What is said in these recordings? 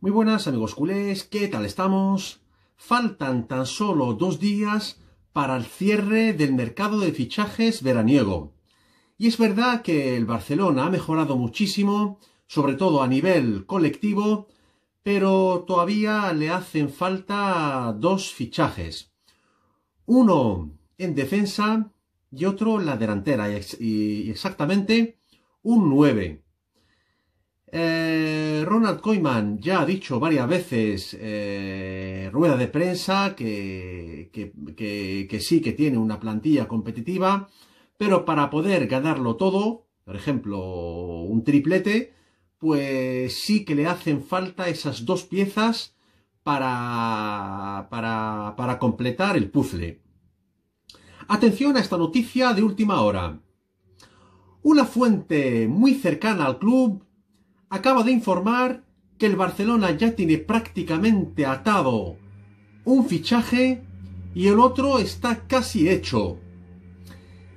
Muy buenas amigos culés, ¿qué tal estamos? Faltan tan solo dos días para el cierre del mercado de fichajes veraniego. Y es verdad que el Barcelona ha mejorado muchísimo, sobre todo a nivel colectivo, pero todavía le hacen falta dos fichajes. Uno en defensa y otro en la delantera, y exactamente un 9. Eh, Ronald Koeman ya ha dicho varias veces, eh, rueda de prensa, que, sí que tiene una plantilla competitiva, pero para poder ganarlo todo, por ejemplo, un triplete, pues sí que le hacen falta esas dos piezas para, para, para completar el puzzle. Atención a esta noticia de última hora. Una fuente muy cercana al club acaba de informar que el Barcelona ya tiene prácticamente atado un fichaje y el otro está casi hecho.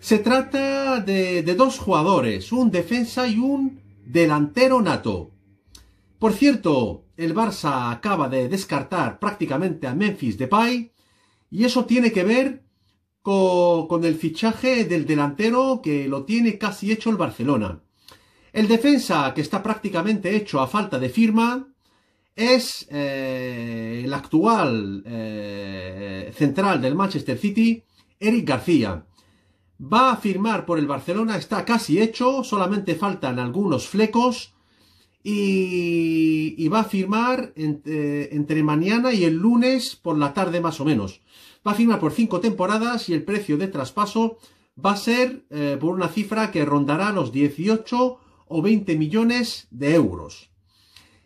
Se trata de, dos jugadores, un defensa y un delantero nato. Por cierto, el Barça acaba de descartar prácticamente a Memphis Depay y eso tiene que ver con el fichaje del delantero que lo tiene casi hecho el Barcelona. El defensa, que está prácticamente hecho a falta de firma, es eh, el actual eh, central del Manchester City, Eric García. Va a firmar por el Barcelona, está casi hecho, solamente faltan algunos flecos. Y, va a firmar eh, entre, mañana y el lunes por la tarde más o menos. Va a firmar por cinco temporadas y el precio de traspaso va a ser por una cifra que rondará los 18 o 20 millones de euros.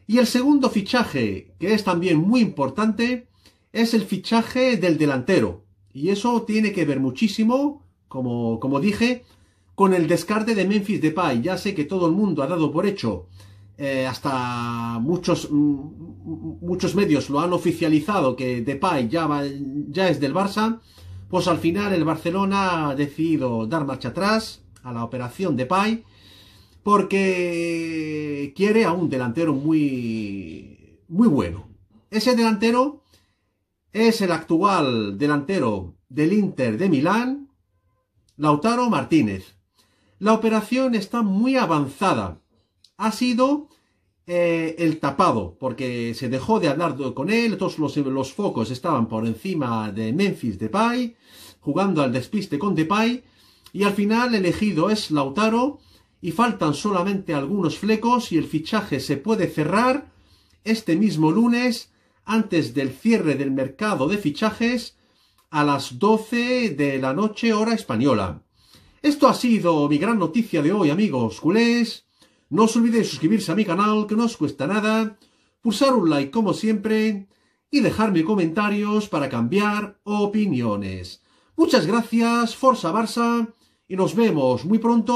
Y el segundo fichaje, que es también muy importante, es el fichaje del delantero. Y eso tiene que ver muchísimo, como, dije, con el descarte de Memphis Depay. Ya sé que todo el mundo ha dado por hecho, eh, hasta muchos, mm, mm, muchos medios lo han oficializado, que Depay ya, ya es del Barça. Pues al final el Barcelona ha decidido dar marcha atrás a la operación Depay porque quiere a un delantero muy, muy bueno. Ese delantero es el actual delantero del Inter de Milán, Lautaro Martínez. La operación está muy avanzada. Ha sido eh, el tapado, porque se dejó de hablar con él, todos los, focos estaban por encima de Memphis Depay, jugando al despiste con Depay, y al final elegido es Lautaro, y faltan solamente algunos flecos y el fichaje se puede cerrar este mismo lunes antes del cierre del mercado de fichajes a las 12 de la noche hora española. Esto ha sido mi gran noticia de hoy amigos culés. No os olvidéis suscribirse a mi canal que no os cuesta nada, pulsar un like como siempre y dejarme comentarios para cambiar opiniones. Muchas gracias, Forza Barça, y nos vemos muy pronto